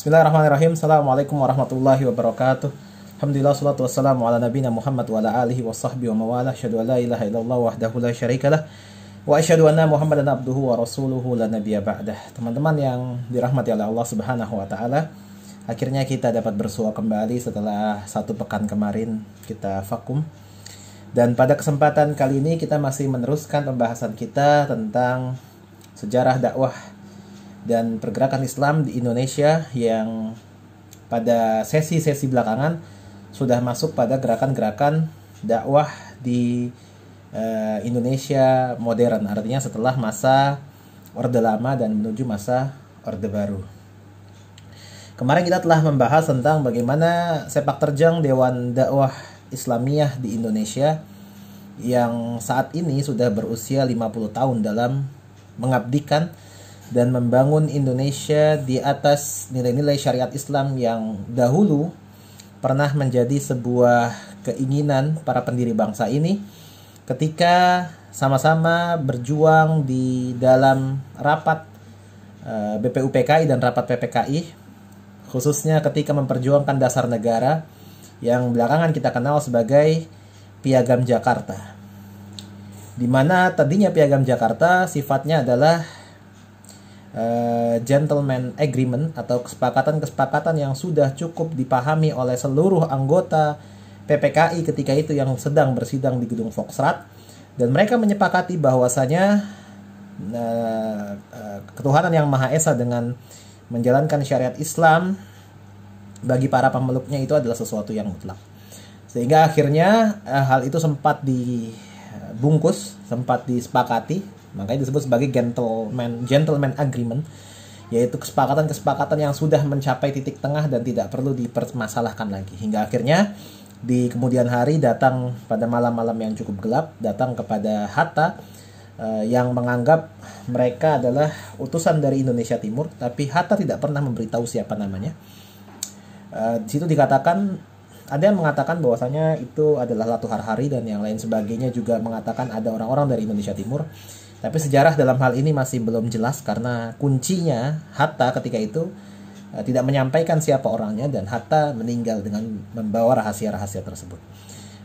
Bismillahirrahmanirrahim. Assalamualaikum warahmatullahi wabarakatuh. Alhamdulillah salatu wassalamu ala nabina Muhammad wa ala alihi wa sahbihi wa mawala Asyadu ala ilaha illallah wahdahu la syarika lah. Wa asyadu anna Muhammadan abduhu wa rasuluhu la nabiya ba'dah. Teman-teman yang dirahmati oleh Allah Subhanahu wa taala, akhirnya kita dapat bersua kembali setelah satu pekan kemarin kita vakum. Dan pada kesempatan kali ini kita masih meneruskan pembahasan kita tentang sejarah dakwah dan pergerakan Islam di Indonesia yang pada sesi-sesi belakangan sudah masuk pada gerakan-gerakan dakwah di uh, Indonesia modern artinya setelah masa Orde Lama dan menuju masa Orde Baru. Kemarin kita telah membahas tentang bagaimana sepak terjang Dewan Dakwah Islamiyah di Indonesia yang saat ini sudah berusia 50 tahun dalam mengabdikan dan membangun Indonesia di atas nilai-nilai syariat Islam yang dahulu pernah menjadi sebuah keinginan para pendiri bangsa ini ketika sama-sama berjuang di dalam rapat eh, BPUPKI dan rapat PPKI khususnya ketika memperjuangkan dasar negara yang belakangan kita kenal sebagai Piagam Jakarta. Di mana tadinya Piagam Jakarta sifatnya adalah uh, gentleman agreement atau kesepakatan-kesepakatan yang sudah cukup dipahami oleh seluruh anggota PPKI ketika itu yang sedang bersidang di gedung Foxrat dan mereka menyepakati bahwasanya uh, uh, ketuhanan yang maha esa dengan menjalankan syariat Islam bagi para pemeluknya itu adalah sesuatu yang mutlak sehingga akhirnya uh, hal itu sempat dibungkus sempat disepakati Makanya disebut sebagai gentleman gentleman agreement yaitu kesepakatan-kesepakatan yang sudah mencapai titik tengah dan tidak perlu dipermasalahkan lagi. Hingga akhirnya di kemudian hari datang pada malam-malam yang cukup gelap datang kepada Hatta eh, yang menganggap mereka adalah utusan dari Indonesia Timur, tapi Hatta tidak pernah memberitahu siapa namanya. Eh, di situ dikatakan ada yang mengatakan bahwasanya itu adalah Latuhar Hari dan yang lain sebagainya juga mengatakan ada orang-orang dari Indonesia Timur tapi sejarah dalam hal ini masih belum jelas karena kuncinya Hatta ketika itu eh, tidak menyampaikan siapa orangnya dan Hatta meninggal dengan membawa rahasia-rahasia tersebut.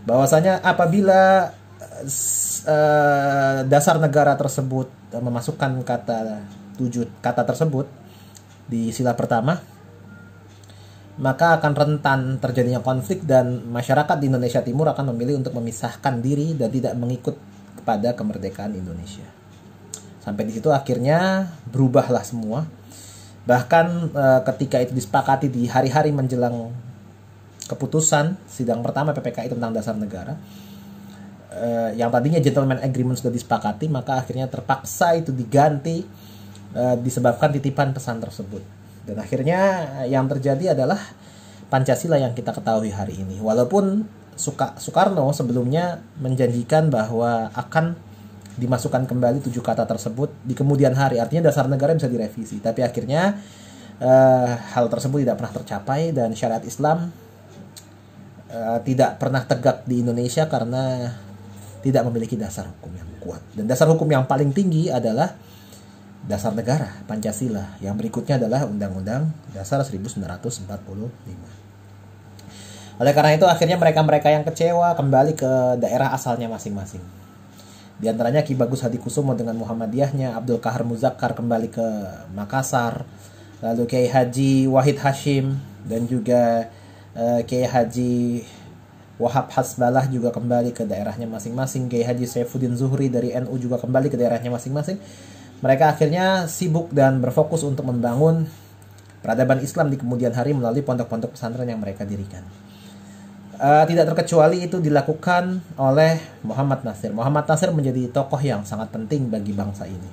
Bahwasanya apabila eh, eh, dasar negara tersebut memasukkan kata tujuh kata tersebut di sila pertama maka akan rentan terjadinya konflik dan masyarakat di Indonesia Timur akan memilih untuk memisahkan diri dan tidak mengikut kepada kemerdekaan Indonesia sampai di situ akhirnya berubahlah semua bahkan e, ketika itu disepakati di hari-hari menjelang keputusan sidang pertama PPKI tentang dasar negara e, yang tadinya gentleman agreement sudah disepakati maka akhirnya terpaksa itu diganti e, disebabkan titipan pesan tersebut dan akhirnya yang terjadi adalah Pancasila yang kita ketahui hari ini walaupun Soekarno sebelumnya menjanjikan bahwa akan dimasukkan kembali tujuh kata tersebut di kemudian hari. Artinya dasar negara bisa direvisi. Tapi akhirnya uh, hal tersebut tidak pernah tercapai dan syariat Islam uh, tidak pernah tegak di Indonesia karena tidak memiliki dasar hukum yang kuat. Dan dasar hukum yang paling tinggi adalah dasar negara Pancasila. Yang berikutnya adalah Undang-Undang Dasar 1945. Oleh karena itu akhirnya mereka-mereka yang kecewa kembali ke daerah asalnya masing-masing. Di antaranya Ki Bagus Hadi Kusumo dengan Muhammadiyahnya, Abdul Kahar Muzakkar kembali ke Makassar, lalu Kiai Haji Wahid Hashim dan juga uh, Kiai Haji Wahab Hasbalah juga kembali ke daerahnya masing-masing, Kiai Haji Saifuddin Zuhri dari NU juga kembali ke daerahnya masing-masing. Mereka akhirnya sibuk dan berfokus untuk membangun peradaban Islam di kemudian hari melalui pondok-pondok pesantren yang mereka dirikan. Uh, tidak terkecuali itu dilakukan oleh Muhammad Nasir. Muhammad Nasir menjadi tokoh yang sangat penting bagi bangsa ini.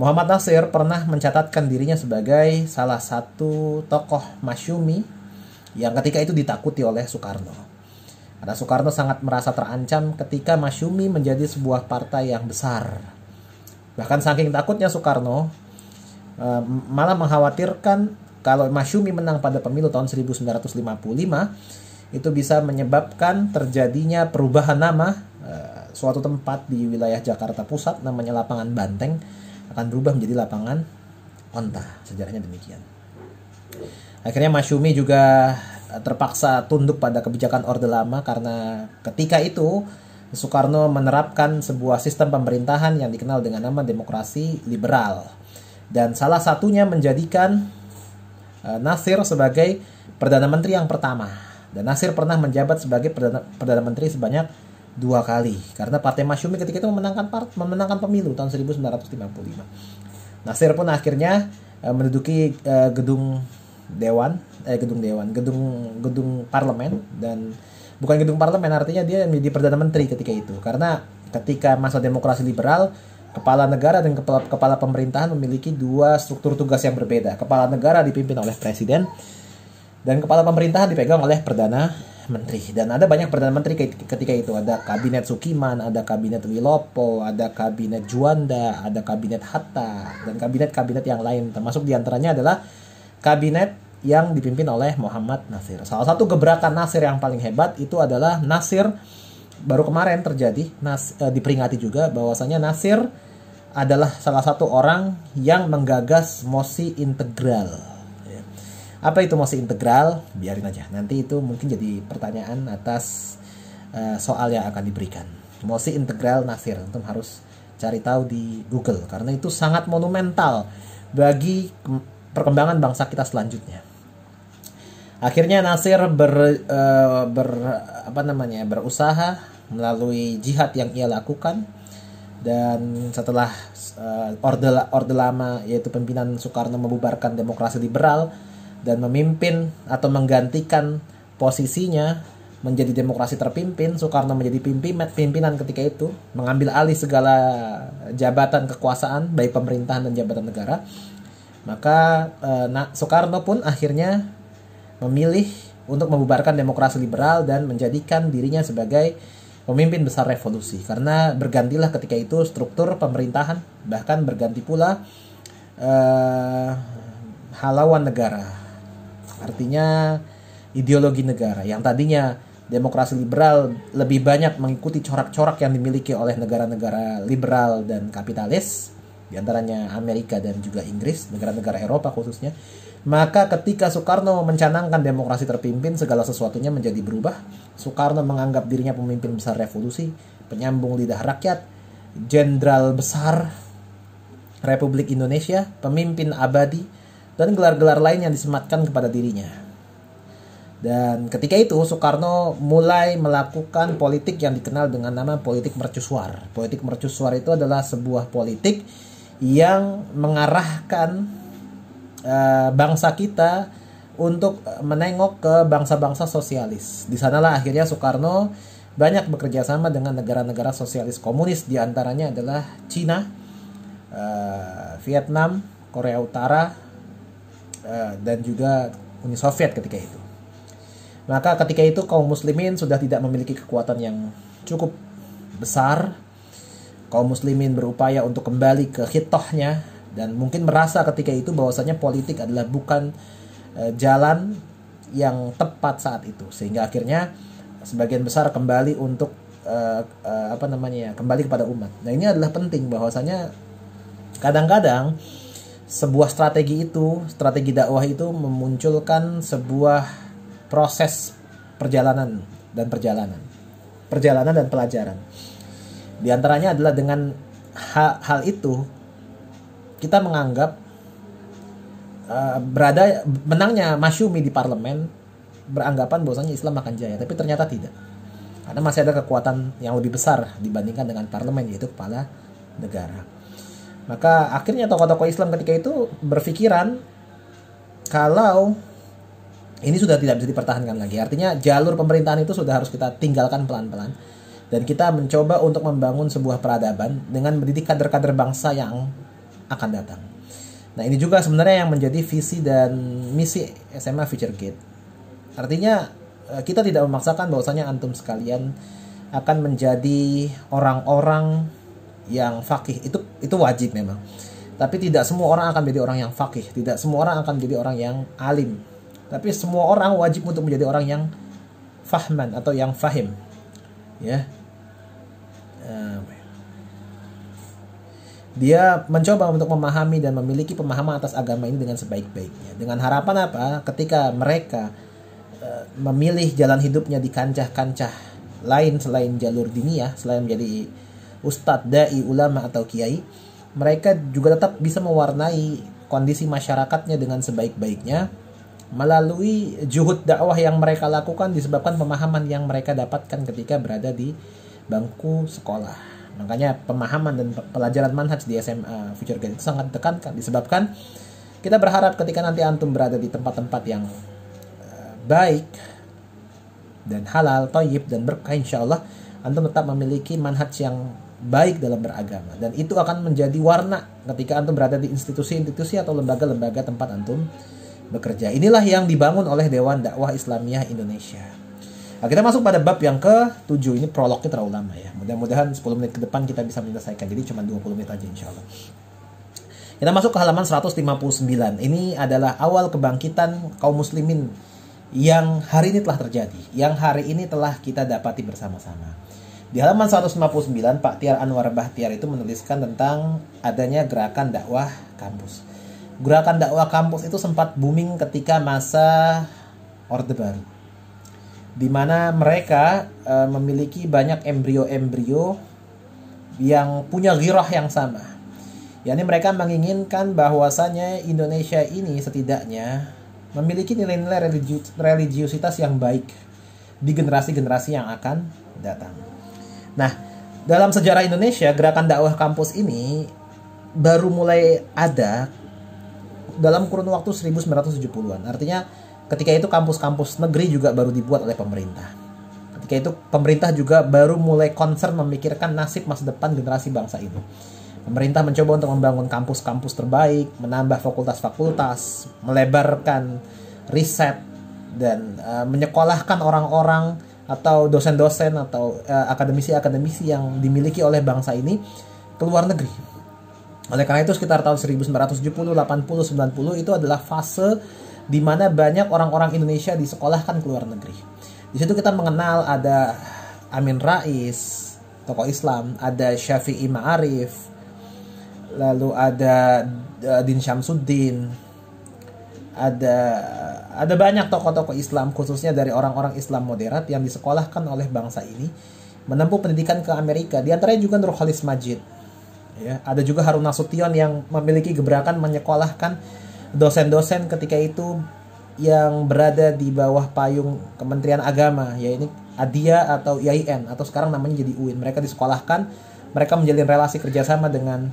Muhammad Nasir pernah mencatatkan dirinya sebagai salah satu tokoh masyumi yang ketika itu ditakuti oleh Soekarno. Ada Soekarno sangat merasa terancam ketika Masyumi menjadi sebuah partai yang besar. Bahkan saking takutnya Soekarno eh, malah mengkhawatirkan kalau Masyumi menang pada pemilu tahun 1955 itu bisa menyebabkan terjadinya perubahan nama uh, suatu tempat di wilayah Jakarta Pusat namanya lapangan Banteng akan berubah menjadi lapangan Onta sejarahnya demikian akhirnya Masyumi juga eh, terpaksa tunduk pada kebijakan Orde Lama karena ketika itu Soekarno menerapkan sebuah sistem pemerintahan yang dikenal dengan nama demokrasi liberal dan salah satunya menjadikan eh, Nasir sebagai perdana menteri yang pertama dan Nasir pernah menjabat sebagai perdana, perdana menteri sebanyak dua kali karena Partai Masyumi ketika itu memenangkan part, memenangkan pemilu tahun 1955. Nasir pun akhirnya e, menduduki e, gedung dewan eh gedung dewan, gedung gedung parlemen dan bukan gedung parlemen artinya dia menjadi perdana menteri ketika itu karena ketika masa demokrasi liberal kepala negara dan kepala kepala pemerintahan memiliki dua struktur tugas yang berbeda. Kepala negara dipimpin oleh presiden dan kepala pemerintahan dipegang oleh Perdana Menteri. Dan ada banyak Perdana Menteri ketika itu. Ada Kabinet Sukiman, ada Kabinet Wilopo, ada Kabinet Juanda, ada Kabinet Hatta, dan kabinet-kabinet yang lain. Termasuk diantaranya adalah Kabinet yang dipimpin oleh Muhammad Nasir. Salah satu gebrakan Nasir yang paling hebat itu adalah Nasir baru kemarin terjadi Nas, eh, diperingati juga bahwasanya Nasir adalah salah satu orang yang menggagas mosi integral apa itu mosi integral? Biarin aja. Nanti itu mungkin jadi pertanyaan atas uh, soal yang akan diberikan. Mosi integral Nasir, antum harus cari tahu di Google karena itu sangat monumental bagi perkembangan bangsa kita selanjutnya. Akhirnya Nasir ber, uh, ber apa namanya berusaha melalui jihad yang ia lakukan dan setelah uh, orde orde lama yaitu pimpinan Soekarno membubarkan demokrasi liberal dan memimpin atau menggantikan posisinya menjadi demokrasi terpimpin, Soekarno menjadi pimpinan, pimpinan ketika itu, mengambil alih segala jabatan kekuasaan baik pemerintahan dan jabatan negara. Maka eh, nah, Soekarno pun akhirnya memilih untuk membubarkan demokrasi liberal dan menjadikan dirinya sebagai pemimpin besar revolusi karena bergantilah ketika itu struktur pemerintahan bahkan berganti pula eh, halawan negara Artinya ideologi negara yang tadinya demokrasi liberal lebih banyak mengikuti corak-corak yang dimiliki oleh negara-negara liberal dan kapitalis diantaranya Amerika dan juga Inggris, negara-negara Eropa khususnya. Maka ketika Soekarno mencanangkan demokrasi terpimpin, segala sesuatunya menjadi berubah. Soekarno menganggap dirinya pemimpin besar revolusi, penyambung lidah rakyat, jenderal besar Republik Indonesia, pemimpin abadi, dan gelar-gelar lain yang disematkan kepada dirinya. Dan ketika itu Soekarno mulai melakukan politik yang dikenal dengan nama politik mercusuar. Politik mercusuar itu adalah sebuah politik yang mengarahkan uh, bangsa kita untuk menengok ke bangsa-bangsa sosialis. Di sanalah akhirnya Soekarno banyak bekerja sama dengan negara-negara sosialis komunis di antaranya adalah Cina, uh, Vietnam, Korea Utara, Eh, dan juga Uni Soviet ketika itu. Maka ketika itu kaum muslimin sudah tidak memiliki kekuatan yang cukup besar. Kaum muslimin berupaya untuk kembali ke hitohnya dan mungkin merasa ketika itu bahwasanya politik adalah bukan eh, jalan yang tepat saat itu sehingga akhirnya sebagian besar kembali untuk uh, uh, apa namanya kembali kepada umat. Nah ini adalah penting bahwasanya kadang-kadang sebuah strategi itu, strategi dakwah itu memunculkan sebuah proses perjalanan dan perjalanan. Perjalanan dan pelajaran. Di antaranya adalah dengan hal, hal itu kita menganggap uh, berada menangnya Masyumi di parlemen beranggapan bahwasanya Islam akan jaya, tapi ternyata tidak. Karena masih ada kekuatan yang lebih besar dibandingkan dengan parlemen yaitu kepala negara. Maka akhirnya tokoh-tokoh Islam ketika itu berpikiran kalau ini sudah tidak bisa dipertahankan lagi. Artinya jalur pemerintahan itu sudah harus kita tinggalkan pelan-pelan. Dan kita mencoba untuk membangun sebuah peradaban dengan mendidik kader-kader bangsa yang akan datang. Nah ini juga sebenarnya yang menjadi visi dan misi SMA Future Gate. Artinya eh, kita tidak memaksakan bahwasanya antum sekalian akan menjadi orang-orang yang fakih itu itu wajib memang tapi tidak semua orang akan menjadi orang yang fakih tidak semua orang akan menjadi orang yang alim tapi semua orang wajib untuk menjadi orang yang fahman atau yang fahim ya, ya? dia mencoba untuk memahami dan memiliki pemahaman atas agama ini dengan sebaik-baiknya dengan harapan apa ketika mereka e, memilih jalan hidupnya di kancah-kancah lain selain jalur dunia selain menjadi ustadz, dai, ulama atau kiai, mereka juga tetap bisa mewarnai kondisi masyarakatnya dengan sebaik-baiknya melalui juhud dakwah yang mereka lakukan disebabkan pemahaman yang mereka dapatkan ketika berada di bangku sekolah. Makanya pemahaman dan pelajaran manhaj di SMA Future Gen itu sangat ditekankan disebabkan kita berharap ketika nanti antum berada di tempat-tempat yang eh, baik dan halal, toyib dan berkah insya Allah antum tetap memiliki manhaj yang baik dalam beragama dan itu akan menjadi warna ketika antum berada di institusi-institusi atau lembaga-lembaga tempat antum bekerja. Inilah yang dibangun oleh Dewan Dakwah Islamiyah Indonesia. Nah, kita masuk pada bab yang ke-7. Ini prolognya terlalu lama ya. Mudah-mudahan 10 menit ke depan kita bisa menyelesaikan. Jadi cuma 20 menit aja insya Allah. Kita masuk ke halaman 159. Ini adalah awal kebangkitan kaum muslimin yang hari ini telah terjadi. Yang hari ini telah kita dapati bersama-sama. Di halaman 159, Pak Tiar Anwar Bahtiar itu menuliskan tentang adanya gerakan dakwah kampus. Gerakan dakwah kampus itu sempat booming ketika masa Orde Baru. Di mana mereka e, memiliki banyak embrio-embrio yang punya girah yang sama. Yani mereka menginginkan bahwasanya Indonesia ini setidaknya memiliki nilai-nilai religiusitas yang baik di generasi-generasi yang akan datang. Nah, dalam sejarah Indonesia, gerakan dakwah kampus ini baru mulai ada dalam kurun waktu 1970-an. Artinya ketika itu kampus-kampus negeri juga baru dibuat oleh pemerintah. Ketika itu pemerintah juga baru mulai concern memikirkan nasib masa depan generasi bangsa ini. Pemerintah mencoba untuk membangun kampus-kampus terbaik, menambah fakultas-fakultas, melebarkan riset dan uh, menyekolahkan orang-orang atau dosen-dosen atau eh, akademisi-akademisi uh, yang dimiliki oleh bangsa ini ke luar negeri. Oleh karena itu sekitar tahun 1970, 80, 90 itu adalah fase di mana banyak orang-orang Indonesia disekolahkan ke luar negeri. Di situ kita mengenal ada Amin Rais, tokoh Islam, ada Syafi'i Ma'arif, lalu ada eh, Din Syamsuddin, ada ada banyak tokoh-tokoh Islam khususnya dari orang-orang Islam moderat yang disekolahkan oleh bangsa ini menempuh pendidikan ke Amerika. Di antaranya juga Nurholis Majid. Ya, ada juga Harun Nasution yang memiliki gebrakan menyekolahkan dosen-dosen ketika itu yang berada di bawah payung Kementerian Agama, yaitu Adia atau IAIN atau sekarang namanya jadi UIN. Mereka disekolahkan, mereka menjalin relasi kerjasama dengan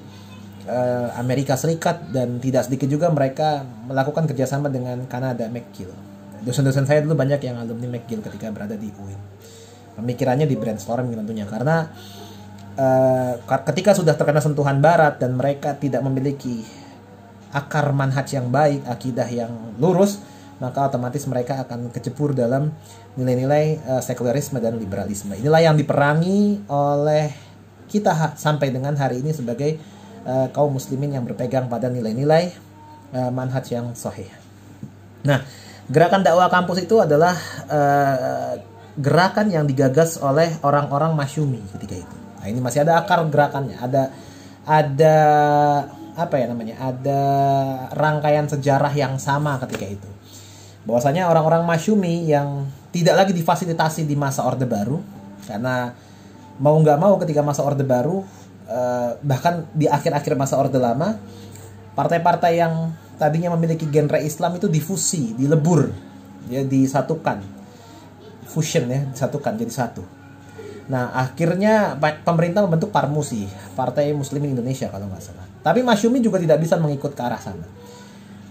uh, Amerika Serikat dan tidak sedikit juga mereka melakukan kerjasama dengan Kanada McGill. Dosen-dosen saya dulu banyak yang alumni McGill ketika berada di UIN. Pemikirannya di brainstorming tentunya karena uh, ketika sudah terkena sentuhan Barat dan mereka tidak memiliki akar manhaj yang baik, akidah yang lurus, maka otomatis mereka akan kecepur dalam nilai-nilai uh, eh, sekularisme dan liberalisme. Inilah yang diperangi oleh kita sampai dengan hari ini sebagai uh, kaum muslimin yang berpegang pada nilai-nilai uh, manhaj yang sahih. Nah, gerakan dakwah kampus itu adalah uh, gerakan yang digagas oleh orang-orang Masyumi ketika itu. Nah, ini masih ada akar gerakannya, ada ada apa ya namanya? Ada rangkaian sejarah yang sama ketika itu. Bahwasanya orang-orang Masyumi yang tidak lagi difasilitasi di masa Orde Baru karena mau nggak mau ketika masa Orde Baru uh, bahkan di akhir-akhir masa Orde Lama partai-partai yang tadinya memiliki genre Islam itu difusi, dilebur, ya disatukan, fusion ya disatukan jadi satu. Nah akhirnya pemerintah membentuk Parmusi, Partai Muslim Indonesia kalau nggak salah. Tapi Masyumi juga tidak bisa mengikut ke arah sana.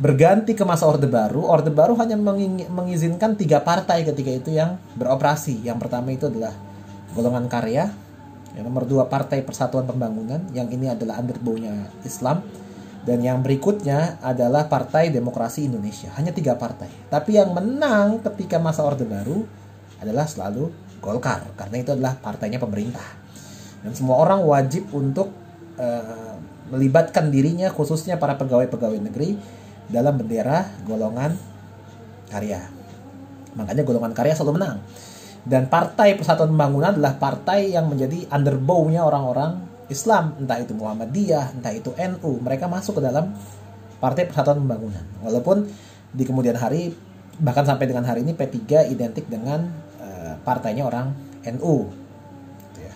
Berganti ke masa Orde Baru, Orde Baru hanya mengizinkan tiga partai ketika itu yang beroperasi. Yang pertama itu adalah golongan karya, ya, nomor dua Partai Persatuan Pembangunan yang ini adalah underbownya Islam dan yang berikutnya adalah Partai Demokrasi Indonesia hanya tiga partai tapi yang menang ketika masa Orde Baru adalah selalu Golkar karena itu adalah partainya pemerintah dan semua orang wajib untuk uh, melibatkan dirinya khususnya para pegawai-pegawai negeri dalam bendera golongan karya makanya golongan karya selalu menang dan partai Persatuan Pembangunan adalah partai yang menjadi underbow orang-orang Islam entah itu Muhammadiyah entah itu NU mereka masuk ke dalam Partai Persatuan Pembangunan walaupun di kemudian hari bahkan sampai dengan hari ini P3 identik dengan eh, partainya orang NU gitu ya.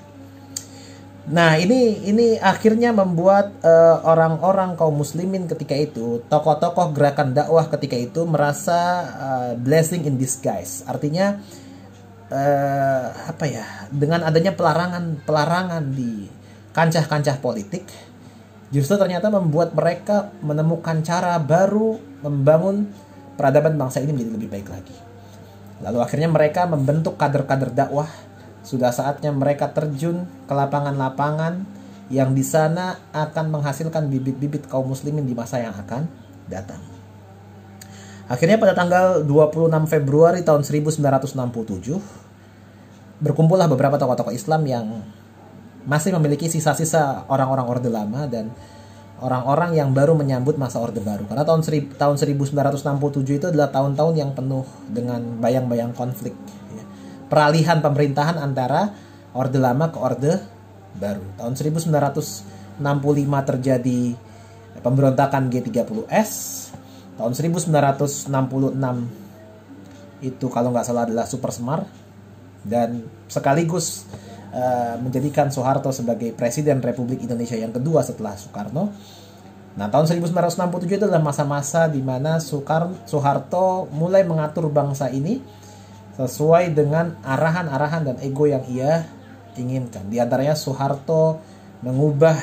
nah ini ini akhirnya membuat orang eh, orang-orang kaum muslimin ketika itu tokoh-tokoh gerakan dakwah ketika itu merasa uh, blessing in disguise artinya uh, eh, apa ya dengan adanya pelarangan pelarangan di kancah-kancah politik justru ternyata membuat mereka menemukan cara baru membangun peradaban bangsa ini menjadi lebih baik lagi. Lalu akhirnya mereka membentuk kader-kader dakwah. Sudah saatnya mereka terjun ke lapangan-lapangan yang di sana akan menghasilkan bibit-bibit kaum muslimin di masa yang akan datang. Akhirnya pada tanggal 26 Februari tahun 1967 berkumpullah beberapa tokoh-tokoh Islam yang masih memiliki sisa-sisa orang-orang Orde Lama dan orang-orang yang baru menyambut masa Orde Baru. Karena tahun tahun 1967 itu adalah tahun-tahun yang penuh dengan bayang-bayang konflik. Ya. Peralihan pemerintahan antara Orde Lama ke Orde Baru. Tahun 1965 terjadi pemberontakan G30S, Tahun 1966 itu kalau nggak salah adalah Super Semar dan sekaligus uh, menjadikan Soeharto sebagai Presiden Republik Indonesia yang kedua setelah Soekarno. Nah, tahun 1967 itu adalah masa-masa di mana Soeharto mulai mengatur bangsa ini sesuai dengan arahan-arahan dan ego yang ia inginkan. Di antaranya Soeharto mengubah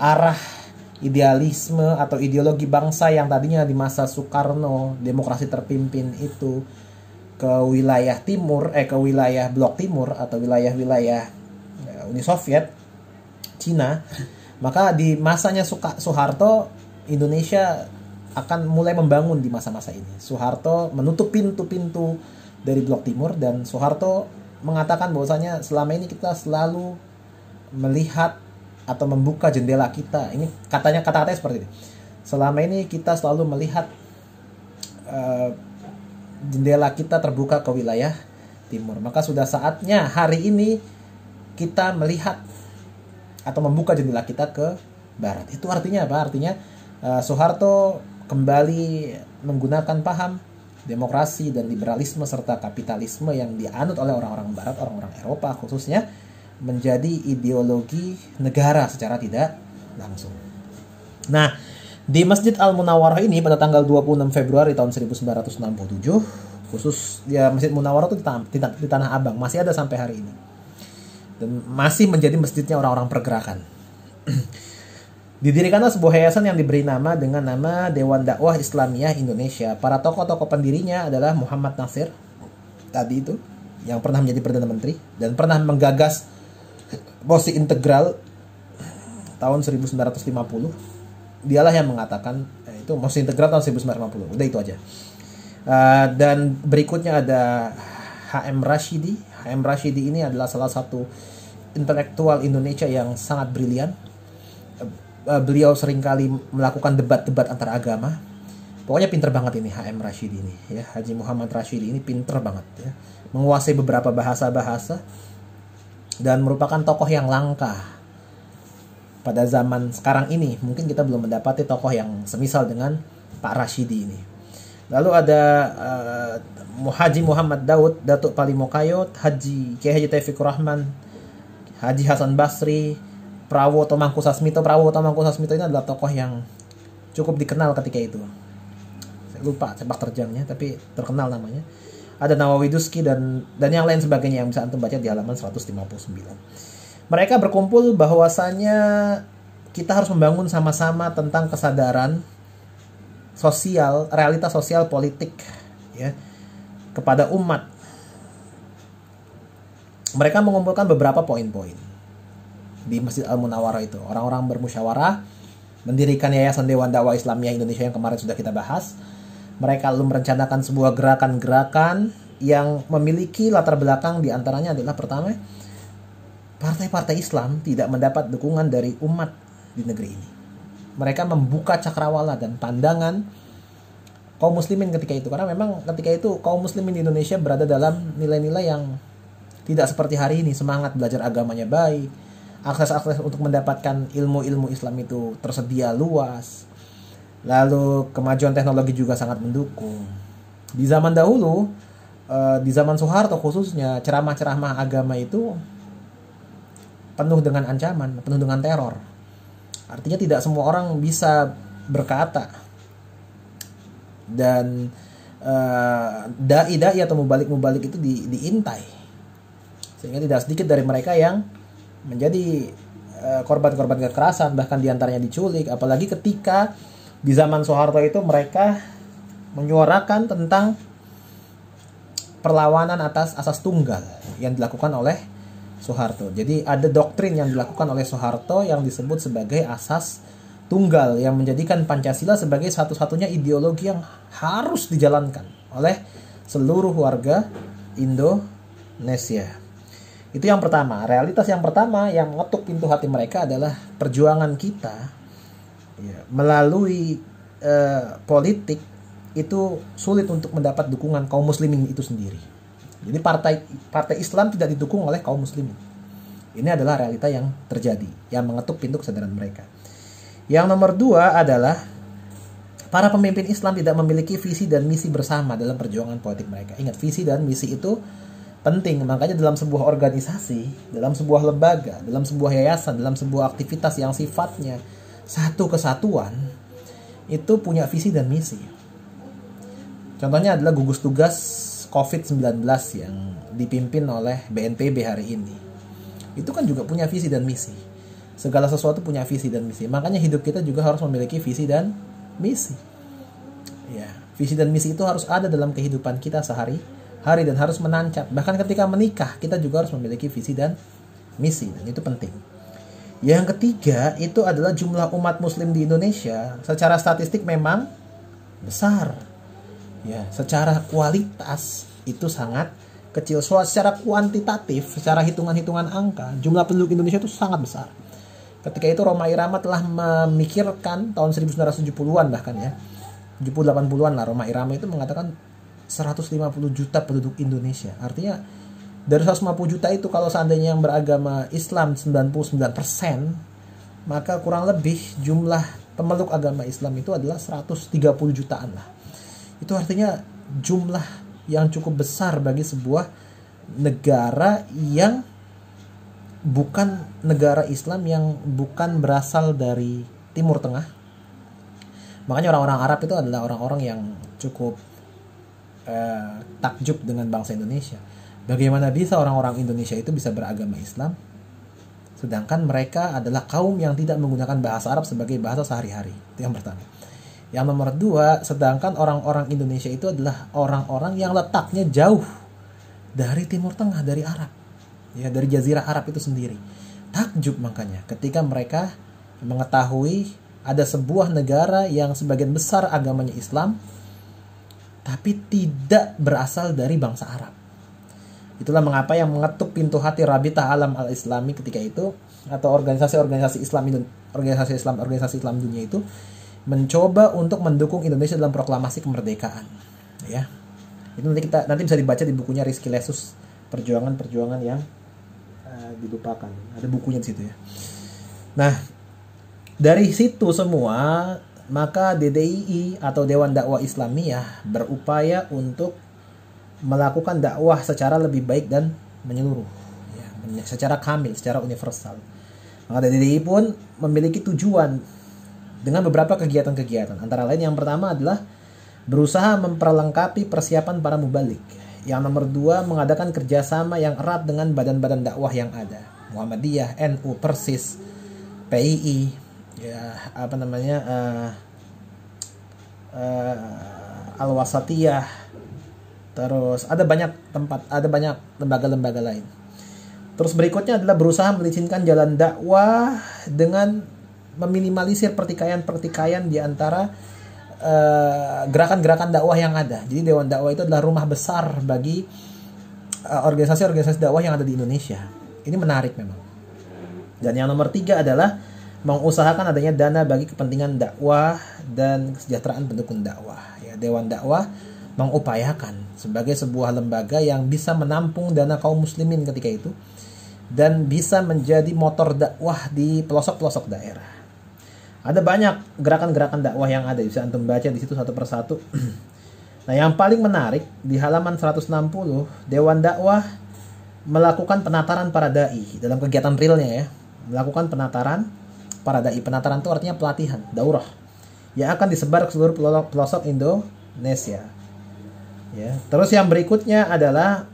arah idealisme atau ideologi bangsa yang tadinya di masa Soekarno demokrasi terpimpin itu ke wilayah timur eh ke wilayah blok timur atau wilayah-wilayah eh, Uni Soviet Cina maka di masanya Suka, Soeharto Indonesia akan mulai membangun di masa-masa ini Soeharto menutup pintu-pintu dari blok timur dan Soeharto mengatakan bahwasanya selama ini kita selalu melihat atau membuka jendela kita. Ini katanya kata-katanya seperti ini. Selama ini kita selalu melihat uh, jendela kita terbuka ke wilayah timur. Maka sudah saatnya hari ini kita melihat atau membuka jendela kita ke barat. Itu artinya apa? Artinya uh, Soeharto kembali menggunakan paham demokrasi dan liberalisme serta kapitalisme yang dianut oleh orang-orang barat, orang-orang Eropa khususnya menjadi ideologi negara secara tidak langsung. Nah, di Masjid Al Munawarah ini pada tanggal 26 Februari tahun 1967, khusus ya Masjid Munawarah itu di, di, di Tanah Abang masih ada sampai hari ini. Dan masih menjadi masjidnya orang-orang pergerakan. Didirikanlah sebuah yayasan yang diberi nama dengan nama Dewan Dakwah Islamiyah Indonesia. Para tokoh-tokoh pendirinya adalah Muhammad Nasir tadi itu yang pernah menjadi perdana menteri dan pernah menggagas posisi integral tahun 1950 dialah yang mengatakan eh, itu posisi integral tahun 1950 udah itu aja uh, dan berikutnya ada HM Rashidi HM Rashidi ini adalah salah satu intelektual Indonesia yang sangat brilian uh, beliau seringkali melakukan debat-debat antar agama pokoknya pinter banget ini HM Rashidi ini ya Haji Muhammad Rashidi ini pinter banget ya menguasai beberapa bahasa-bahasa dan merupakan tokoh yang langka. Pada zaman sekarang ini, mungkin kita belum mendapati tokoh yang semisal dengan Pak Rashidi ini. Lalu ada uh, Haji Muhammad Daud, Datuk Palimokayot, Haji Kiai Haji Taufik Rahman, Haji Hasan Basri, Prawo Tomangku Sasmito. Prawo Tomangku Sasmito ini adalah tokoh yang cukup dikenal ketika itu. Saya lupa sepak terjangnya, tapi terkenal namanya ada Nawawi Widuski dan dan yang lain sebagainya yang bisa antum baca di halaman 159. Mereka berkumpul bahwasanya kita harus membangun sama-sama tentang kesadaran sosial, realitas sosial politik ya kepada umat. Mereka mengumpulkan beberapa poin-poin di Masjid Al Munawwarah itu. Orang-orang bermusyawarah mendirikan Yayasan Dewan Dakwah Islamiyah Indonesia yang kemarin sudah kita bahas mereka lalu merencanakan sebuah gerakan-gerakan yang memiliki latar belakang diantaranya adalah pertama partai-partai Islam tidak mendapat dukungan dari umat di negeri ini. Mereka membuka cakrawala dan pandangan kaum muslimin ketika itu karena memang ketika itu kaum muslimin di Indonesia berada dalam nilai-nilai yang tidak seperti hari ini semangat belajar agamanya baik akses-akses untuk mendapatkan ilmu-ilmu Islam itu tersedia luas Lalu kemajuan teknologi juga sangat mendukung. Di zaman dahulu, eh, di zaman Soeharto khususnya, ceramah-ceramah agama itu penuh dengan ancaman, penuh dengan teror. Artinya tidak semua orang bisa berkata. Dan uh, dai-dai atau mubalik-mubalik itu di, diintai. Sehingga tidak sedikit dari mereka yang menjadi eh, korban-korban korban -korban kekerasan, bahkan diantaranya diculik. Apalagi ketika di zaman Soeharto itu mereka menyuarakan tentang perlawanan atas asas tunggal yang dilakukan oleh Soeharto. Jadi ada doktrin yang dilakukan oleh Soeharto yang disebut sebagai asas tunggal yang menjadikan Pancasila sebagai satu-satunya ideologi yang harus dijalankan oleh seluruh warga Indonesia. Itu yang pertama. Realitas yang pertama yang mengetuk pintu hati mereka adalah perjuangan kita Iya. melalui uh, politik itu sulit untuk mendapat dukungan kaum muslimin itu sendiri. Jadi partai partai Islam tidak didukung oleh kaum muslimin. Ini adalah realita yang terjadi, yang mengetuk pintu kesadaran mereka. Yang nomor dua adalah para pemimpin Islam tidak memiliki visi dan misi bersama dalam perjuangan politik mereka. Ingat, visi dan misi itu penting. Makanya dalam sebuah organisasi, dalam sebuah lembaga, dalam sebuah yayasan, dalam sebuah aktivitas yang sifatnya satu kesatuan itu punya visi dan misi. Contohnya adalah gugus tugas COVID-19 yang dipimpin oleh BNPB hari ini. Itu kan juga punya visi dan misi. Segala sesuatu punya visi dan misi. Makanya hidup kita juga harus memiliki visi dan misi. Ya, visi dan misi itu harus ada dalam kehidupan kita sehari-hari dan harus menancap. Bahkan ketika menikah, kita juga harus memiliki visi dan misi dan itu penting. Yang ketiga itu adalah jumlah umat muslim di Indonesia secara statistik memang besar. Ya, secara kualitas itu sangat kecil. So, secara kuantitatif, secara hitungan-hitungan angka, jumlah penduduk Indonesia itu sangat besar. Ketika itu Roma Irama telah memikirkan tahun 1970-an bahkan ya. 70-80-an lah Roma Irama itu mengatakan 150 juta penduduk Indonesia. Artinya dari 150 juta itu kalau seandainya yang beragama Islam 99% maka kurang lebih jumlah pemeluk agama Islam itu adalah 130 jutaan lah itu artinya jumlah yang cukup besar bagi sebuah negara yang bukan negara Islam yang bukan berasal dari Timur Tengah makanya orang-orang Arab itu adalah orang-orang yang cukup eh, takjub dengan bangsa Indonesia Bagaimana bisa orang-orang Indonesia itu bisa beragama Islam, sedangkan mereka adalah kaum yang tidak menggunakan bahasa Arab sebagai bahasa sehari-hari? Itu yang pertama. Yang nomor dua, sedangkan orang-orang Indonesia itu adalah orang-orang yang letaknya jauh dari Timur Tengah, dari Arab, ya dari Jazirah Arab itu sendiri. Takjub makanya ketika mereka mengetahui ada sebuah negara yang sebagian besar agamanya Islam, tapi tidak berasal dari bangsa Arab. Itulah mengapa yang mengetuk pintu hati Rabita Alam Al-Islami ketika itu atau organisasi-organisasi Islam organisasi Islam organisasi Islam dunia itu mencoba untuk mendukung Indonesia dalam proklamasi kemerdekaan. Ya. Itu nanti kita nanti bisa dibaca di bukunya Rizky Lesus perjuangan-perjuangan yang uh, dilupakan. Ada bukunya di situ ya. Nah, dari situ semua maka DDII atau Dewan Dakwah Islamiyah berupaya untuk melakukan dakwah secara lebih baik dan menyeluruh ya, secara kamil secara universal maka DDI pun memiliki tujuan dengan beberapa kegiatan-kegiatan antara lain yang pertama adalah berusaha memperlengkapi persiapan para mubalik yang nomor dua mengadakan kerjasama yang erat dengan badan-badan dakwah yang ada Muhammadiyah, NU, Persis, PII, ya apa namanya uh, eh, uh, eh, Al Wasatiyah Terus ada banyak tempat, ada banyak lembaga-lembaga lain. Terus berikutnya adalah berusaha melicinkan jalan dakwah dengan meminimalisir pertikaian-pertikaian di antara eh, gerakan-gerakan uh, dakwah yang ada. Jadi Dewan Dakwah itu adalah rumah besar bagi eh, organisasi-organisasi uh, dakwah yang ada di Indonesia. Ini menarik memang. Dan yang nomor tiga adalah mengusahakan adanya dana bagi kepentingan dakwah dan kesejahteraan pendukung dakwah. Ya, Dewan Dakwah mengupayakan sebagai sebuah lembaga yang bisa menampung dana kaum muslimin ketika itu dan bisa menjadi motor dakwah di pelosok-pelosok daerah. Ada banyak gerakan-gerakan dakwah yang ada, bisa antum baca di situ satu persatu. Nah, yang paling menarik di halaman 160, Dewan Dakwah melakukan penataran para dai dalam kegiatan realnya ya. Melakukan penataran para dai. Penataran itu artinya pelatihan, daurah yang akan disebar ke seluruh pelosok Indonesia. Ya. Terus yang berikutnya adalah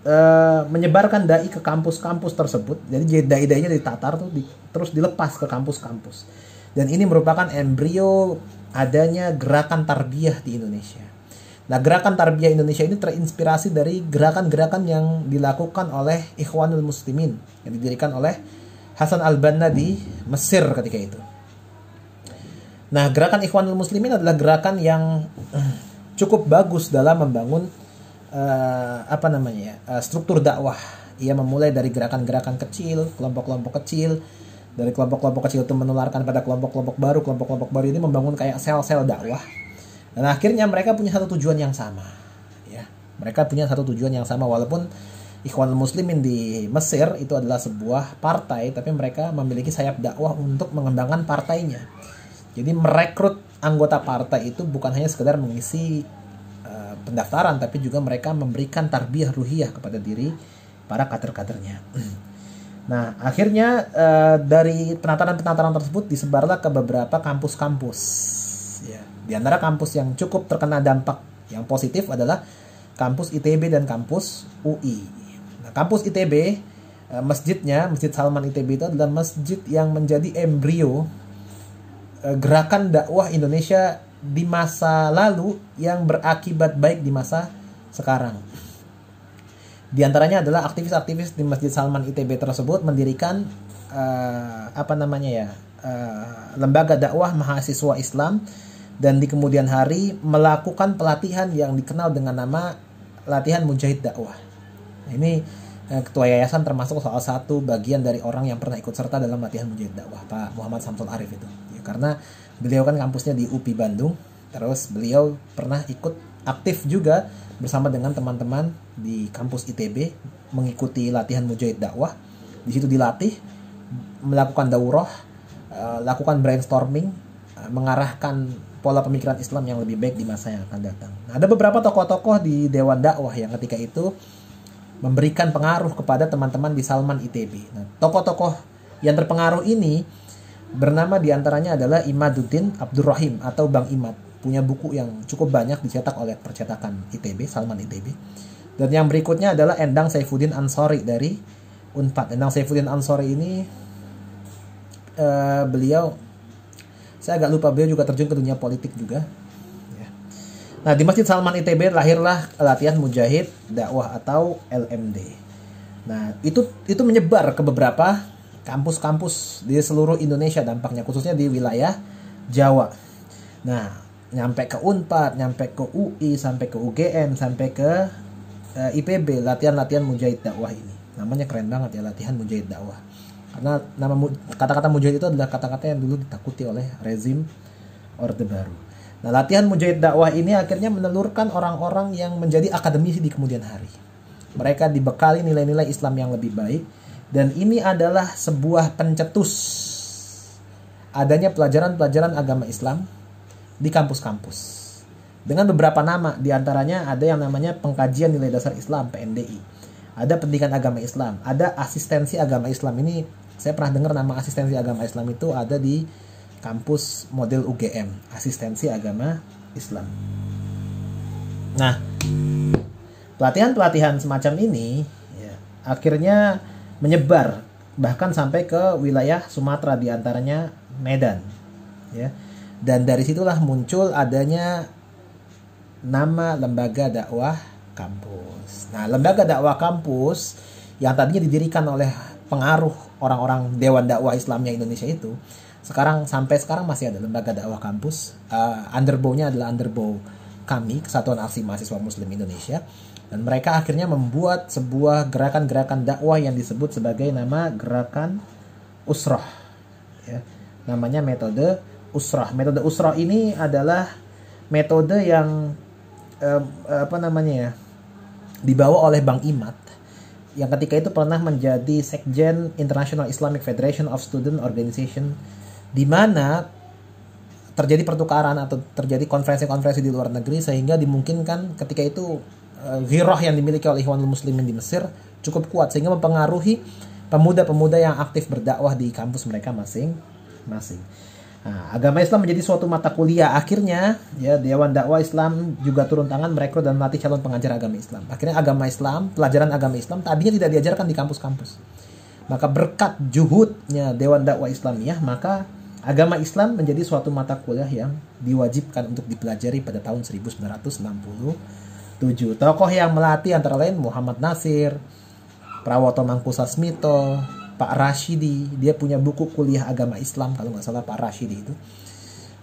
e, menyebarkan dai ke kampus-kampus tersebut. Jadi dai-dainya ditatar tuh di, terus dilepas ke kampus-kampus. Dan ini merupakan embrio adanya gerakan tarbiyah di Indonesia. Nah, gerakan tarbiyah Indonesia ini terinspirasi dari gerakan-gerakan yang dilakukan oleh Ikhwanul Muslimin yang didirikan oleh Hasan Al-Banna di Mesir ketika itu. Nah, gerakan Ikhwanul Muslimin adalah gerakan yang cukup bagus dalam membangun uh, apa namanya uh, struktur dakwah. Ia memulai dari gerakan-gerakan kecil, kelompok-kelompok kecil, dari kelompok-kelompok kecil itu menularkan pada kelompok-kelompok baru, kelompok-kelompok baru ini membangun kayak sel-sel dakwah. Dan akhirnya mereka punya satu tujuan yang sama, ya. Mereka punya satu tujuan yang sama walaupun ikhwan Muslimin di Mesir itu adalah sebuah partai, tapi mereka memiliki sayap dakwah untuk mengembangkan partainya. Jadi merekrut anggota partai itu bukan hanya sekedar mengisi uh, pendaftaran tapi juga mereka memberikan tarbiyah ruhiyah kepada diri para kader-kadernya. Nah, akhirnya uh, dari penataran-penataran tersebut disebarlah ke beberapa kampus-kampus. Ya. Di antara kampus yang cukup terkena dampak yang positif adalah kampus ITB dan kampus UI. Nah, kampus ITB eh, masjidnya, Masjid Salman ITB itu adalah masjid yang menjadi embrio Eh, gerakan dakwah Indonesia di masa lalu yang berakibat baik di masa sekarang. Di antaranya adalah aktivis-aktivis di Masjid Salman ITB tersebut mendirikan uh, apa namanya ya uh, lembaga dakwah mahasiswa Islam dan di kemudian hari melakukan pelatihan yang dikenal dengan nama latihan mujahid dakwah. Nah, ini uh, ketua yayasan termasuk salah satu bagian dari orang yang pernah ikut serta dalam latihan mujahid dakwah Pak Muhammad Samsul Arif itu. Iya, karena beliau kan kampusnya di UPI Bandung terus beliau pernah ikut aktif juga bersama dengan teman-teman di kampus ITB mengikuti latihan mujahid dakwah di situ dilatih melakukan daurah eh, lakukan brainstorming eh, mengarahkan pola pemikiran Islam yang lebih baik di masa yang akan datang. Nah, ada beberapa tokoh-tokoh di Dewan Dakwah yang ketika itu memberikan pengaruh kepada teman-teman di Salman ITB. Nah, tokoh-tokoh yang terpengaruh ini Bernama diantaranya adalah Imaduddin Abdurrahim atau Bang Imad, punya buku yang cukup banyak dicetak oleh percetakan ITB, Salman ITB. Dan yang berikutnya adalah Endang Saifuddin Ansori dari Unpad. Endang Saifuddin Ansori ini uh, beliau saya agak lupa beliau juga terjun ke dunia politik juga. Ya. Nah di Masjid Salman ITB lahirlah latihan Mujahid Dakwah atau LMD. Nah itu itu menyebar ke beberapa kampus-kampus di seluruh Indonesia dampaknya khususnya di wilayah Jawa. Nah, nyampe ke Unpad, nyampe ke UI, sampai ke UGM, sampai ke uh, eh, IPB latihan-latihan mujahid dakwah ini. Namanya keren banget ya latihan mujahid dakwah. Karena nama kata-kata mujahid itu adalah kata-kata yang dulu ditakuti oleh rezim Orde Baru. Nah, latihan mujahid dakwah ini akhirnya menelurkan orang-orang yang menjadi akademisi di kemudian hari. Mereka dibekali nilai-nilai Islam yang lebih baik, dan ini adalah sebuah pencetus adanya pelajaran-pelajaran agama Islam di kampus-kampus. Dengan beberapa nama, diantaranya ada yang namanya pengkajian nilai dasar Islam, PNDI. Ada pendidikan agama Islam, ada asistensi agama Islam. Ini saya pernah dengar nama asistensi agama Islam itu ada di kampus model UGM, asistensi agama Islam. Nah, pelatihan-pelatihan semacam ini ya, akhirnya menyebar bahkan sampai ke wilayah Sumatera diantaranya Medan ya dan dari situlah muncul adanya nama lembaga dakwah kampus nah lembaga dakwah kampus yang tadinya didirikan oleh pengaruh orang-orang Dewan Dakwah Islamnya Indonesia itu sekarang sampai sekarang masih ada lembaga dakwah kampus uh, underbownya adalah underbow kami Kesatuan Aksi Mahasiswa Muslim Indonesia dan mereka akhirnya membuat sebuah gerakan-gerakan dakwah yang disebut sebagai nama gerakan usrah. Ya, namanya metode usrah. Metode usrah ini adalah metode yang eh, apa namanya ya dibawa oleh Bang Imat yang ketika itu pernah menjadi sekjen International Islamic Federation of Student Organization di mana terjadi pertukaran atau terjadi konferensi-konferensi di luar negeri sehingga dimungkinkan ketika itu Eh, ghirah yang dimiliki oleh Ikhwanul Muslimin di Mesir cukup kuat sehingga mempengaruhi pemuda-pemuda yang aktif berdakwah di kampus mereka masing-masing. Nah, agama Islam menjadi suatu mata kuliah. Akhirnya, ya Dewan Dakwah Islam juga turun tangan merekrut dan melatih calon pengajar agama Islam. Akhirnya agama Islam, pelajaran agama Islam tadinya tidak diajarkan di kampus-kampus. Maka berkat juhudnya Dewan Dakwah Islam ya, maka agama Islam menjadi suatu mata kuliah yang diwajibkan untuk dipelajari pada tahun 1960 7. Tokoh yang melatih antara lain Muhammad Nasir, Prawoto Mangkusasmito, Pak Rashidi. Dia punya buku kuliah agama Islam kalau nggak salah Pak Rashidi itu.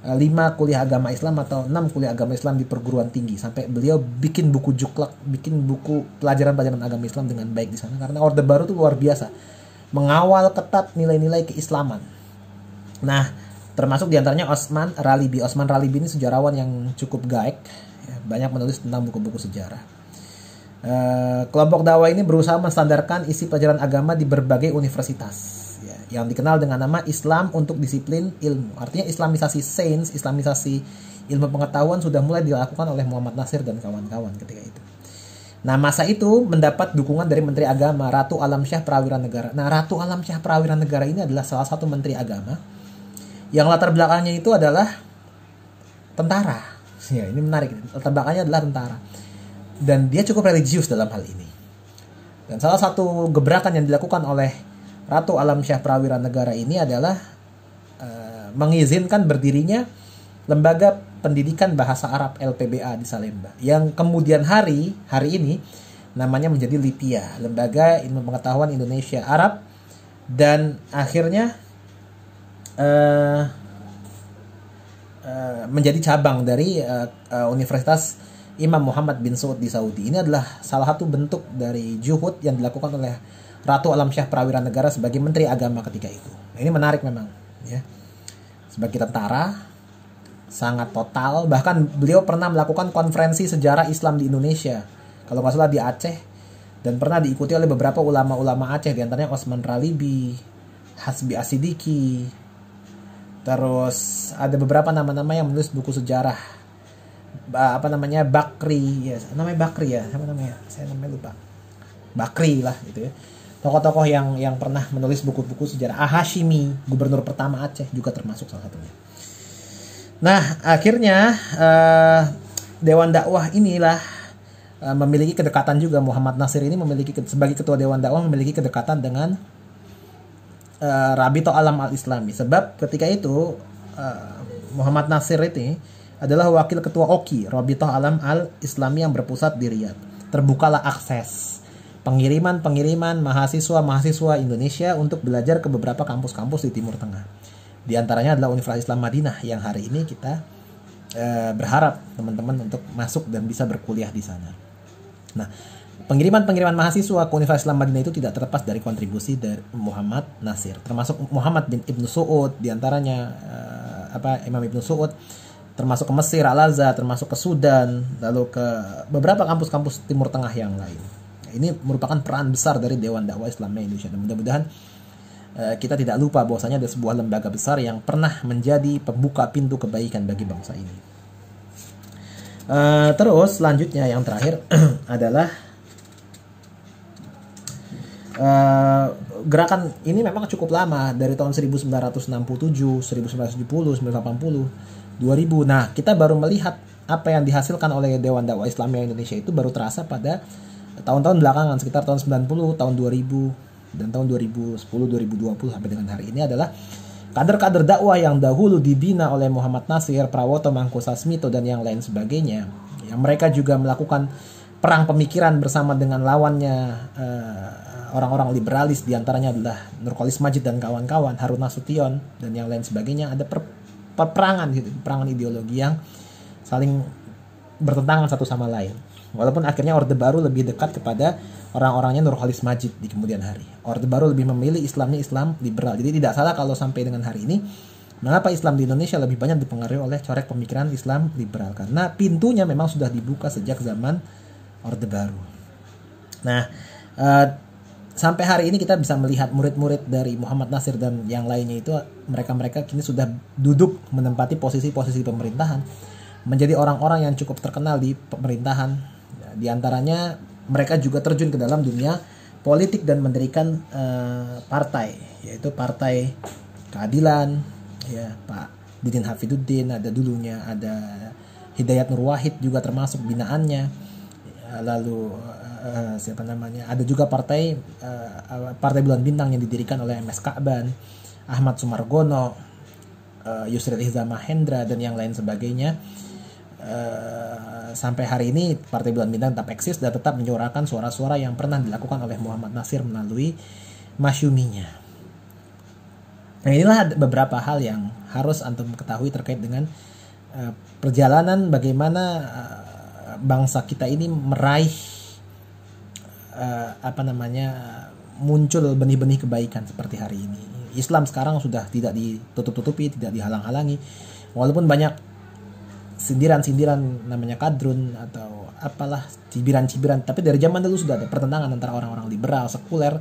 5 eh, kuliah agama Islam atau 6 kuliah agama Islam di perguruan tinggi sampai beliau bikin buku juklak, bikin buku pelajaran-pelajaran agama Islam dengan baik di sana karena Orde Baru itu luar biasa mengawal ketat nilai-nilai keislaman. Nah, termasuk diantaranya Osman Ralibi. Osman Ralibi ini sejarawan yang cukup gaek banyak menulis tentang buku-buku sejarah. E, kelompok dakwah ini berusaha menstandarkan isi pelajaran agama di berbagai universitas ya, yang dikenal dengan nama Islam untuk disiplin ilmu. Artinya Islamisasi sains, Islamisasi ilmu pengetahuan sudah mulai dilakukan oleh Muhammad Nasir dan kawan-kawan ketika itu. Nah, masa itu mendapat dukungan dari Menteri Agama Ratu Alam Syah Prawira Negara. Nah, Ratu Alam Syah Prawira Negara ini adalah salah satu Menteri Agama yang latar belakangnya itu adalah tentara ya, ini menarik tebakannya adalah tentara dan dia cukup religius dalam hal ini dan salah satu gebrakan yang dilakukan oleh Ratu Alam Syah Prawira Negara ini adalah uh, mengizinkan berdirinya lembaga pendidikan bahasa Arab LPBA di Salemba yang kemudian hari hari ini namanya menjadi LIPIA Lembaga Ilmu Pengetahuan Indonesia Arab dan akhirnya uh, Eh, menjadi cabang dari uh, Universitas Imam Muhammad bin Saud di Saudi. Ini adalah salah satu bentuk dari juhud yang dilakukan oleh Ratu Alam Syah Prawira Negara sebagai Menteri Agama ketika itu. Nah, ini menarik memang, ya. Sebagai tentara sangat total, bahkan beliau pernah melakukan konferensi sejarah Islam di Indonesia. Kalau nggak salah di Aceh dan pernah diikuti oleh beberapa ulama-ulama Aceh Di antaranya Osman Ralibi, Hasbi Asidiki, Terus ada beberapa nama-nama yang menulis buku sejarah. Apa namanya? Bakri. Ya, namanya Bakri ya. Apa namanya? Saya namanya lupa. Bakri lah gitu ya. Tokoh-tokoh yang yang pernah menulis buku-buku sejarah. Ahashimi gubernur pertama Aceh juga termasuk salah satunya. Nah, akhirnya uh, Dewan Dakwah inilah uh, memiliki kedekatan juga Muhammad Nasir ini memiliki sebagai ketua Dewan Dakwah memiliki kedekatan dengan uh, Rabito Alam Al Islami sebab ketika itu uh, Muhammad Nasir ini adalah wakil ketua OKI Rabito Alam Al Islami yang berpusat di Riyadh. Terbukalah akses pengiriman-pengiriman mahasiswa-mahasiswa Indonesia untuk belajar ke beberapa kampus-kampus di Timur Tengah. Di antaranya adalah Universitas Islam Madinah yang hari ini kita uh, berharap teman-teman untuk masuk dan bisa berkuliah di sana. Nah, Pengiriman-pengiriman mahasiswa ke Universitas Islam Madinah itu tidak terlepas dari kontribusi dari Muhammad Nasir, termasuk Muhammad bin Ibnu Su'ud diantaranya uh, eh, apa Imam Ibnu Su'ud termasuk ke Mesir, Al-Azhar, termasuk ke Sudan, lalu ke beberapa kampus-kampus Timur Tengah yang lain. Ini merupakan peran besar dari Dewan Dakwah Islam Indonesia. Dan mudah-mudahan eh, kita tidak lupa bahwasanya ada sebuah lembaga besar yang pernah menjadi pembuka pintu kebaikan bagi bangsa ini. Uh, terus selanjutnya yang terakhir adalah uh, gerakan ini memang cukup lama dari tahun 1967, 1970, 1980, 2000. Nah, kita baru melihat apa yang dihasilkan oleh Dewan Dakwah yang Indonesia itu baru terasa pada tahun-tahun belakangan sekitar tahun 90, tahun 2000 dan tahun 2010, 2020 sampai dengan hari ini adalah kader-kader dakwah yang dahulu dibina oleh Muhammad Nasir, Prawoto Mangkusasmito dan yang lain sebagainya. Yang mereka juga melakukan perang pemikiran bersama dengan lawannya eh, orang-orang liberalis diantaranya adalah Nurkolis Majid dan kawan-kawan Harun Nasution dan yang lain sebagainya ada per, perperangan gitu perangan ideologi yang saling bertentangan satu sama lain walaupun akhirnya Orde Baru lebih dekat kepada orang-orangnya Nurkolis Majid di kemudian hari Orde Baru lebih memilih Islamnya Islam liberal jadi tidak salah kalau sampai dengan hari ini mengapa Islam di Indonesia lebih banyak dipengaruhi oleh corek pemikiran Islam liberal karena pintunya memang sudah dibuka sejak zaman Orde Baru nah eh, sampai hari ini kita bisa melihat murid-murid dari Muhammad Nasir dan yang lainnya itu mereka-mereka kini sudah duduk menempati posisi-posisi pemerintahan menjadi orang-orang yang cukup terkenal di pemerintahan di antaranya mereka juga terjun ke dalam dunia politik dan mendirikan uh, partai yaitu partai keadilan ya Pak Didin Hafiduddin ada dulunya ada Hidayat Nur Wahid juga termasuk binaannya lalu Eh, siapa namanya ada juga partai uh, partai bulan bintang yang didirikan oleh MS Ka'ban Ahmad Sumargono uh, Yusril Ihza Mahendra dan yang lain sebagainya uh, sampai hari ini partai bulan bintang tetap eksis dan tetap menyuarakan suara-suara yang pernah dilakukan oleh Muhammad Nasir melalui masyuminya nah inilah beberapa hal yang harus antum ketahui terkait dengan uh, perjalanan bagaimana uh, bangsa kita ini meraih uh, apa namanya muncul benih-benih kebaikan seperti hari ini. Islam sekarang sudah tidak ditutup-tutupi, tidak dihalang-halangi. Walaupun banyak sindiran-sindiran namanya kadrun atau apalah cibiran-cibiran, tapi dari zaman dulu sudah ada pertentangan antara orang-orang liberal, sekuler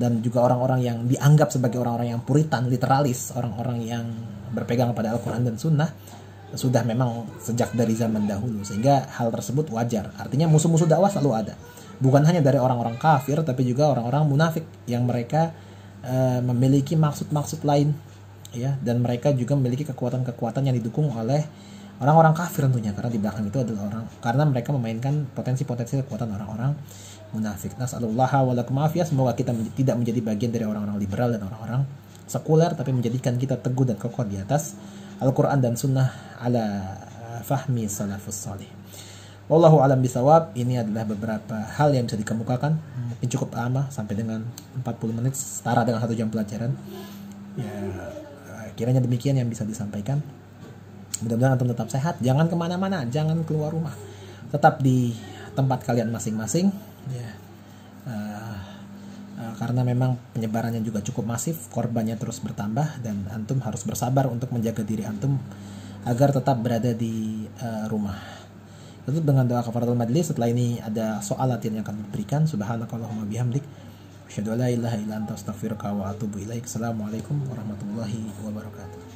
dan juga orang-orang yang dianggap sebagai orang-orang yang puritan, literalis, orang-orang yang berpegang pada Al-Qur'an dan Sunnah sudah memang sejak dari zaman dahulu sehingga hal tersebut wajar. Artinya musuh-musuh dakwah selalu ada bukan hanya dari orang-orang kafir tapi juga orang-orang munafik yang mereka e, memiliki maksud-maksud lain ya dan mereka juga memiliki kekuatan-kekuatan yang didukung oleh orang-orang kafir tentunya karena di belakang itu adalah orang karena mereka memainkan potensi-potensi kekuatan orang-orang munafik. Nasallallahu walakum afiyah semoga kita tidak menjadi bagian dari orang-orang liberal dan orang-orang sekuler tapi menjadikan kita teguh dan kokoh di atas Al-Qur'an dan sunnah ala eh, fahmi salafus salih. Wallahu alam bisawab. Ini adalah beberapa hal yang bisa dikemukakan. Mungkin cukup lama sampai dengan 40 menit setara dengan satu jam pelajaran. Ya, kiranya demikian yang bisa disampaikan. Mudah-mudahan antum tetap sehat. Jangan kemana-mana, jangan keluar rumah. Tetap di tempat kalian masing-masing. Ya. Eh, eh, karena memang penyebarannya juga cukup masif, korbannya terus bertambah dan antum harus bersabar untuk menjaga diri antum agar tetap berada di uh, rumah. Tutup dengan doa kafaratul majlis. Setelah ini ada soal latihan yang akan diberikan. Subhanakallahumma bihamdik. Asyhadu an la ilaha illa anta astaghfiruka wa atubu ilaik. Assalamualaikum warahmatullahi wabarakatuh.